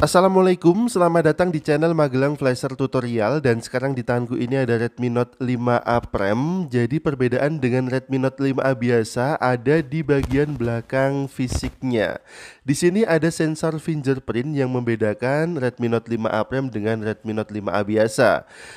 Assalamualaikum, selamat datang di channel Magelang Flasher Tutorial dan sekarang di tanganku ini ada Redmi Note 5A Prime jadi perbedaan dengan Redmi Note 5A biasa ada di bagian belakang fisiknya di sini ada sensor fingerprint yang membedakan Redmi Note 5A Prime dengan Redmi Note 5A biasa.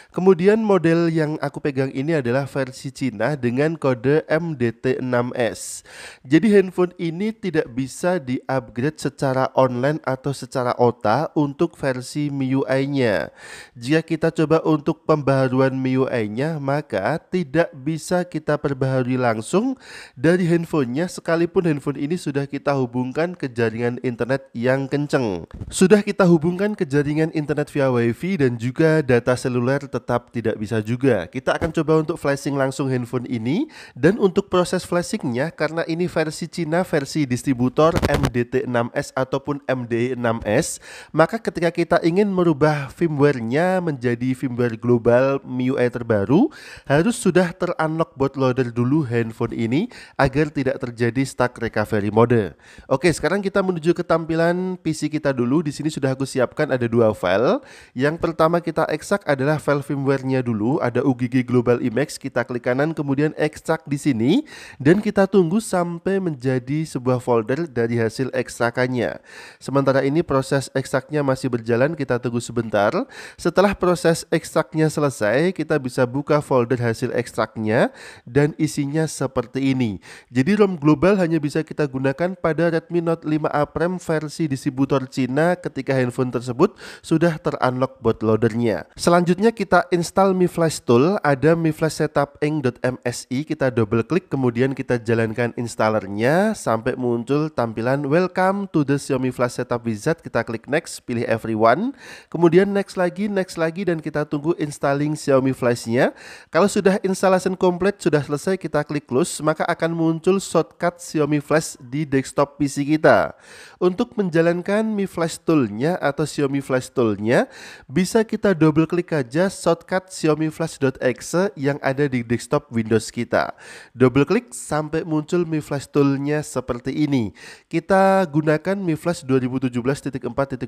Kemudian model yang aku pegang ini adalah versi Cina dengan kode MDT6S. Jadi handphone ini tidak bisa diupgrade secara online atau secara OTA untuk versi MIUI-nya. Jika kita coba untuk pembaruan MIUI-nya, maka tidak bisa kita perbaharui langsung dari handphonenya sekalipun handphone ini sudah kita hubungkan ke jaringan jaringan internet yang kenceng. Sudah kita hubungkan ke jaringan internet via wifi dan juga data seluler tetap tidak bisa juga. Kita akan coba untuk flashing langsung handphone ini dan untuk proses flashingnya karena ini versi Cina versi distributor MDT6S ataupun md 6 s maka ketika kita ingin merubah firmware-nya menjadi firmware global MIUI terbaru, harus sudah terunlock bootloader dulu handphone ini agar tidak terjadi stuck recovery mode. Oke, sekarang kita menuju ke tampilan PC kita dulu. Di sini sudah aku siapkan ada dua file. Yang pertama kita ekstrak adalah file firmware-nya dulu. Ada UGG Global Image. Kita klik kanan kemudian ekstrak di sini. Dan kita tunggu sampai menjadi sebuah folder dari hasil ekstrakannya. Sementara ini proses ekstraknya masih berjalan. Kita tunggu sebentar. Setelah proses ekstraknya selesai, kita bisa buka folder hasil ekstraknya. Dan isinya seperti ini. Jadi ROM global hanya bisa kita gunakan pada Redmi Note 5 Aprem versi distributor Cina ketika handphone tersebut sudah terunlock bootloadernya. Selanjutnya kita install Mi Flash Tool, ada Mi Flash Setup .msi kita double klik kemudian kita jalankan installernya sampai muncul tampilan Welcome to the Xiaomi Flash Setup Wizard, kita klik next, pilih everyone, kemudian next lagi, next lagi dan kita tunggu installing Xiaomi Flashnya Kalau sudah installation complete sudah selesai kita klik close, maka akan muncul shortcut Xiaomi Flash di desktop PC kita. Untuk menjalankan Mi Flash Tool-nya atau Xiaomi Flash Tool-nya, bisa kita double klik aja shortcut Xiaomi Flash.exe yang ada di desktop Windows kita. Double klik sampai muncul Mi Flash Tool-nya seperti ini. Kita gunakan Mi Flash 2017.4.25.0.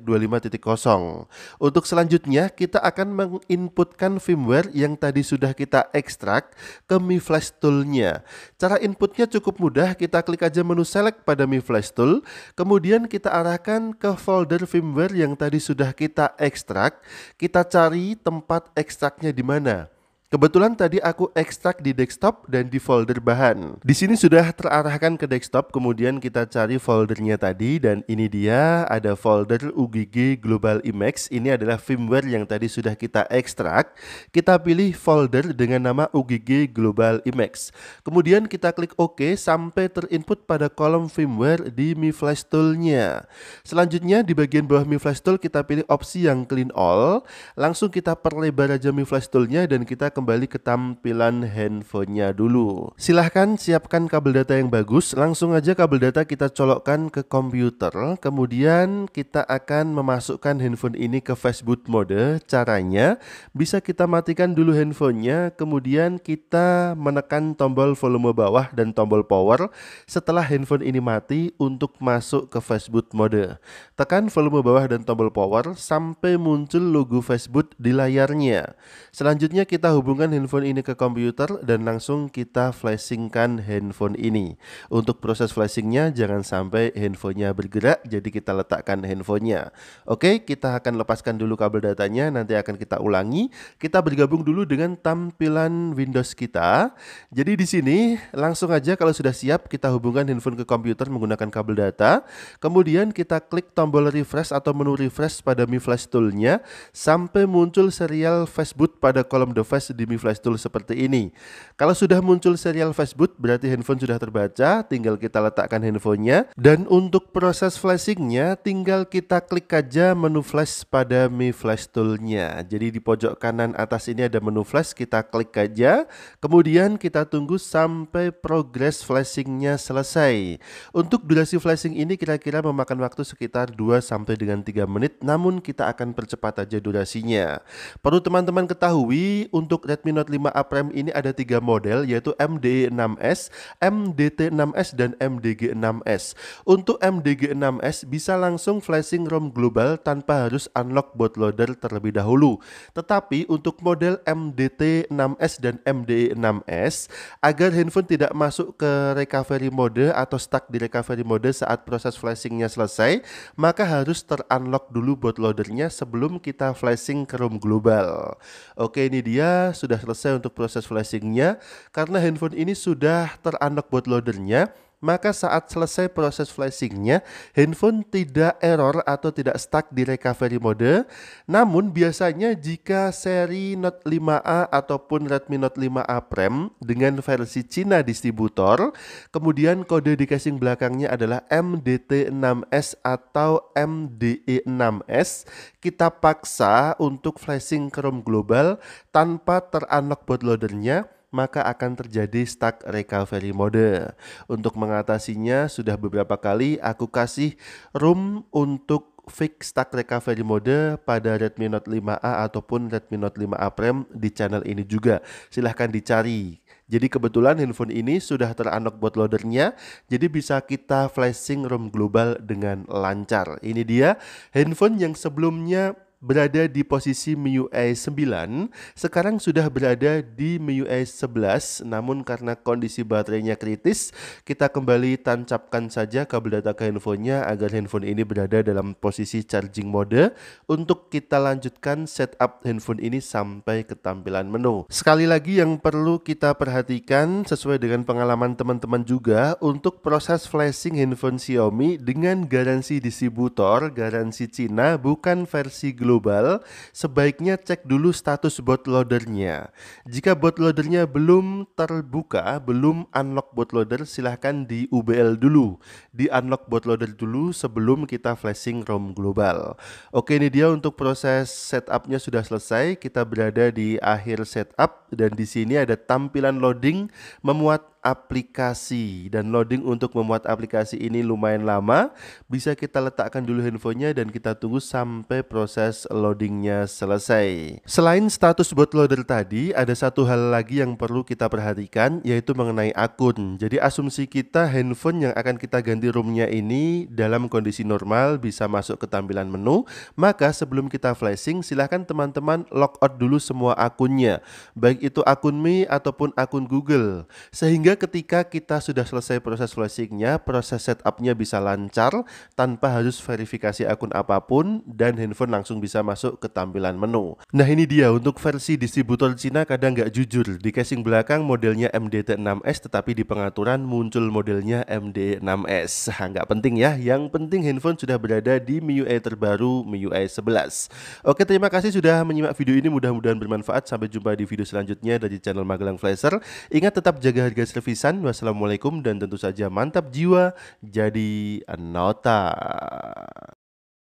Untuk selanjutnya, kita akan menginputkan firmware yang tadi sudah kita ekstrak ke Mi Flash Tool-nya. Cara inputnya cukup mudah, kita klik aja menu select pada Mi Flash Tool, ke Kemudian kita arahkan ke folder firmware yang tadi sudah kita ekstrak. Kita cari tempat ekstraknya di mana. Kebetulan tadi aku ekstrak di desktop dan di folder bahan. Di sini sudah terarahkan ke desktop, kemudian kita cari foldernya tadi dan ini dia ada folder UGG Global Image. Ini adalah firmware yang tadi sudah kita ekstrak. Kita pilih folder dengan nama UGG Global Image. Kemudian kita klik OK sampai terinput pada kolom firmware di Mi Flash Tool-nya. Selanjutnya di bagian bawah Mi Flash Tool kita pilih opsi yang clean all. Langsung kita perlebar aja Mi Flash tool dan kita kembali ke tampilan handphonenya dulu. Silahkan siapkan kabel data yang bagus, langsung aja kabel data kita colokkan ke komputer, kemudian kita akan memasukkan handphone ini ke fastboot mode. Caranya bisa kita matikan dulu handphonenya, kemudian kita menekan tombol volume bawah dan tombol power setelah handphone ini mati untuk masuk ke fastboot mode. Tekan volume bawah dan tombol power sampai muncul logo fastboot di layarnya. Selanjutnya kita hubungi hubungkan handphone ini ke komputer dan langsung kita flashingkan handphone ini. Untuk proses flashingnya jangan sampai handphonenya bergerak, jadi kita letakkan handphonenya. Oke, kita akan lepaskan dulu kabel datanya, nanti akan kita ulangi. Kita bergabung dulu dengan tampilan Windows kita. Jadi di sini langsung aja kalau sudah siap kita hubungkan handphone ke komputer menggunakan kabel data. Kemudian kita klik tombol refresh atau menu refresh pada Mi Flash Toolnya sampai muncul serial Facebook pada kolom device demi flash tool seperti ini. Kalau sudah muncul serial flashboot berarti handphone sudah terbaca, tinggal kita letakkan handphonenya dan untuk proses flashingnya tinggal kita klik aja menu flash pada Mi Flash Toolnya. Jadi di pojok kanan atas ini ada menu flash, kita klik aja. Kemudian kita tunggu sampai progres flashingnya selesai. Untuk durasi flashing ini kira-kira memakan waktu sekitar 2 sampai dengan 3 menit, namun kita akan percepat aja durasinya. Perlu teman-teman ketahui untuk Redmi Note 5A Prime ini ada tiga model yaitu MD6S, MDT6S, dan MDG6S. Untuk MDG6S bisa langsung flashing ROM global tanpa harus unlock bootloader terlebih dahulu. Tetapi untuk model MDT6S dan MDE6S, agar handphone tidak masuk ke recovery mode atau stuck di recovery mode saat proses flashingnya selesai, maka harus terunlock dulu bootloadernya sebelum kita flashing ke ROM global. Oke, ini dia sudah selesai untuk proses flashingnya karena handphone ini sudah terunlock buat bootloadernya maka saat selesai proses flashingnya, handphone tidak error atau tidak stuck di recovery mode. Namun biasanya jika seri Note 5A ataupun Redmi Note 5A Prime dengan versi Cina distributor, kemudian kode di casing belakangnya adalah MDT6S atau MDE6S, kita paksa untuk flashing Chrome global tanpa teranlock bootloadernya maka akan terjadi stuck recovery mode. Untuk mengatasinya, sudah beberapa kali aku kasih room untuk fix stack recovery mode pada Redmi Note 5A ataupun Redmi Note 5A Prime di channel ini juga. Silahkan dicari. Jadi kebetulan handphone ini sudah buat loadernya, jadi bisa kita flashing ROM global dengan lancar. Ini dia handphone yang sebelumnya berada di posisi MIUI 9, sekarang sudah berada di MIUI 11, namun karena kondisi baterainya kritis, kita kembali tancapkan saja kabel data ke handphonenya agar handphone ini berada dalam posisi charging mode untuk kita lanjutkan setup handphone ini sampai ke tampilan menu. Sekali lagi yang perlu kita perhatikan sesuai dengan pengalaman teman-teman juga untuk proses flashing handphone Xiaomi dengan garansi distributor, garansi Cina bukan versi global global, sebaiknya cek dulu status Loadernya. Jika Loadernya belum terbuka, belum unlock Loader, silahkan di UBL dulu. Di unlock Loader dulu sebelum kita flashing ROM global. Oke, ini dia untuk proses setupnya sudah selesai. Kita berada di akhir setup dan di sini ada tampilan loading memuat aplikasi dan loading untuk memuat aplikasi ini lumayan lama. Bisa kita letakkan dulu handphonenya dan kita tunggu sampai proses loadingnya selesai. Selain status bootloader tadi, ada satu hal lagi yang perlu kita perhatikan yaitu mengenai akun. Jadi asumsi kita handphone yang akan kita ganti roomnya ini dalam kondisi normal bisa masuk ke tampilan menu, maka sebelum kita flashing silahkan teman-teman logout dulu semua akunnya, baik itu akun Mi ataupun akun Google. Sehingga ketika kita sudah selesai proses flashingnya, proses setupnya bisa lancar tanpa harus verifikasi akun apapun dan handphone langsung bisa masuk ke tampilan menu. Nah ini dia untuk versi distributor Cina kadang nggak jujur. Di casing belakang modelnya MDT6S tetapi di pengaturan muncul modelnya MD6S. Nggak penting ya, yang penting handphone sudah berada di MIUI terbaru MIUI 11. Oke terima kasih sudah menyimak video ini mudah-mudahan bermanfaat. Sampai jumpa di video selanjutnya dari channel Magelang Flasher. Ingat tetap jaga harga servis Fisan, wassalamualaikum dan tentu saja mantap jiwa jadi nota.